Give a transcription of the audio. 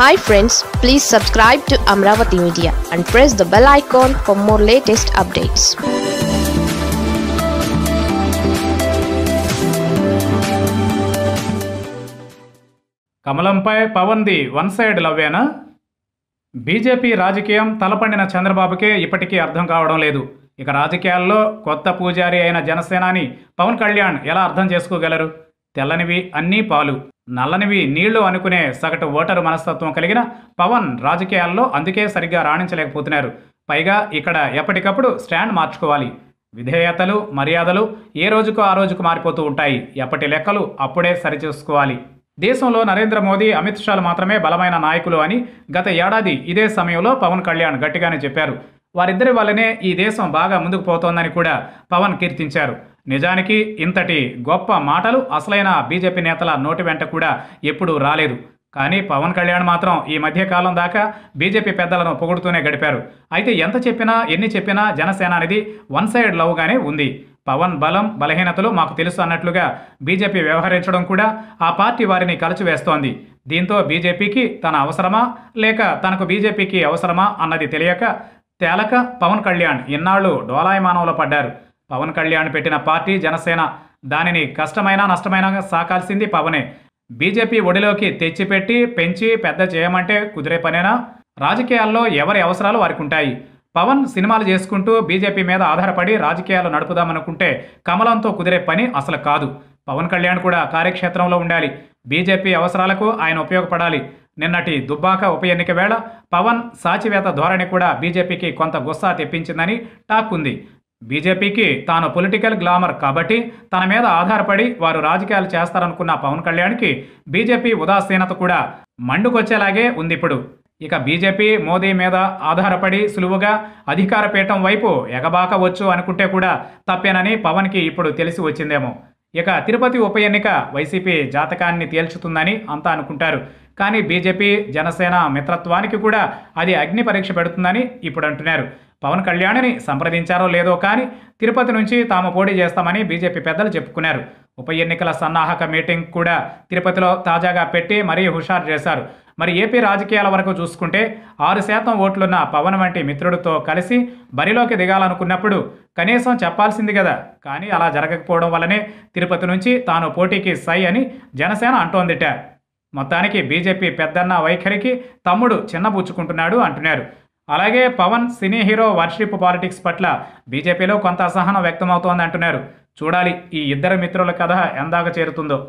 hi friends please subscribe to Amaravati media and press the bell icon for more latest updates కమలంపై పవన్ది one side లవ్వేనా BJP రాజకీయం తలపండిన చంద్రబాబుకే ఇప్పటికీ అర్థం కావడం లేదు ఇక రాజకీయాల్లో కొత్త పూజారి అయిన జనసేనాని పవన్ కళ్యాణ్ ఎలా అర్థం చేసుకోగలరు తెల్లనివి అన్నీ పాలు నల్లనివి నీళ్లు అనుకునే సగటు ఓటరు మనస్తత్వం కలిగిన పవన్ రాజకీయాల్లో అందుకే సరిగ్గా రాణించలేకపోతున్నారు పైగా ఇక్కడ ఎప్పటికప్పుడు స్టాండ్ మార్చుకోవాలి విధేయతలు మర్యాదలు ఏ రోజుకు ఆ రోజుకు మారిపోతూ ఉంటాయి ఎప్పటి లెక్కలు అప్పుడే సరిచేసుకోవాలి దేశంలో నరేంద్ర మోదీ అమిత్ షాలు మాత్రమే బలమైన నాయకులు అని గత ఏడాది ఇదే సమయంలో పవన్ కళ్యాణ్ గట్టిగానే చెప్పారు వారిద్దరి వల్లనే ఈ దేశం బాగా ముందుకు పోతోందని కూడా పవన్ కీర్తించారు నిజానికి ఇంతటి గొప్ప మాటలు అసలైన బీజేపీ నేతల నోటి వెంట కూడా ఎప్పుడూ రాలేదు కానీ పవన్ కళ్యాణ్ మాత్రం ఈ మధ్యకాలం దాకా బీజేపీ పెద్దలను పొగుడుతూనే గడిపారు అయితే ఎంత చెప్పినా ఎన్ని చెప్పినా జనసేన అనేది వన్ సైడ్ లవ్గానే ఉంది పవన్ బలం బలహీనతలు మాకు తెలుసు అన్నట్లుగా బీజేపీ వ్యవహరించడం కూడా ఆ పార్టీ వారిని కలిచివేస్తోంది దీంతో బీజేపీకి తన అవసరమా లేక తనకు బీజేపీకి అవసరమా అన్నది తెలియక తేలక పవన్ కళ్యాణ్ ఇన్నాళ్ళు డోలాయమానంలో పడ్డారు పవన్ కళ్యాణ్ పెట్టిన పార్టీ జనసేన దానిని కష్టమైనా నష్టమైనా సాకాల్సింది పవనే బీజేపీ ఒడిలోకి తెచ్చిపెట్టి పెంచి పెద్ద చేయమంటే కుదిరే పనేనా రాజకీయాల్లో ఎవరి అవసరాలు వారికి ఉంటాయి పవన్ సినిమాలు చేసుకుంటూ బీజేపీ మీద ఆధారపడి రాజకీయాలు నడుపుదామనుకుంటే కమలంతో కుదిరే పని అసలు కాదు పవన్ కళ్యాణ్ కూడా కార్యక్షేత్రంలో ఉండాలి బీజేపీ అవసరాలకు ఆయన ఉపయోగపడాలి నిన్నటి దుబ్బాక ఉప ఎన్నిక వేళ పవన్ సాచివేత ధోరణి కూడా బీజేపీకి కొంత గుస్సా తెప్పించిందని టాక్ ఉంది బీజేపీకి తాను పొలిటికల్ గ్లామర్ కాబట్టి తన మీద ఆధారపడి వారు రాజకీయాలు చేస్తారనుకున్న పవన్ కళ్యాణ్కి బీజేపీ ఉదాసీనత కూడా మండుకొచ్చేలాగే ఉంది ఇప్పుడు ఇక బీజేపీ మోదీ మీద ఆధారపడి సులువుగా అధికార పీఠం వైపు ఎగబాకవచ్చు అనుకుంటే కూడా తప్పేనని పవన్కి ఇప్పుడు తెలిసి వచ్చిందేమో ఇక తిరుపతి ఉప ఎన్నిక వైసీపీ జాతకాన్ని తేల్చుతుందని అంతా అనుకుంటారు కానీ బీజేపీ జనసేన మిత్రత్వానికి కూడా అది అగ్ని పరీక్ష పెడుతుందని ఇప్పుడు అంటున్నారు పవన్ కళ్యాణ్ని సంప్రదించారో లేదో కానీ తిరుపతి నుంచి తాము పోటీ చేస్తామని బీజేపీ పెద్దలు చెప్పుకున్నారు ఉప ఎన్నికల సన్నాహక మీటింగ్ కూడా తిరుపతిలో తాజాగా పెట్టి మరీ హుషారు చేశారు మరి ఏపీ రాజకీయాల వరకు చూసుకుంటే ఆరు శాతం ఓట్లున్న పవన్ వంటి మిత్రుడితో కలిసి బరిలోకి దిగాలనుకున్నప్పుడు కనీసం చెప్పాల్సింది కదా కానీ అలా జరగకపోవడం వల్లనే తిరుపతి నుంచి తాను పోటీకి సై అని జనసేన అంటోందిట మొత్తానికి బీజేపీ పెద్దన్న వైఖరికి తమ్ముడు చిన్నపుచ్చుకుంటున్నాడు అంటున్నారు అలాగే Pawan cine hero worship politics పట్ల బీజేపీలో కొంత అసహనం వ్యక్తమవుతోంది అంటున్నారు చూడాలి ఈ ఇద్దరు మిత్రుల కథ ఎందాక చేరుతుందో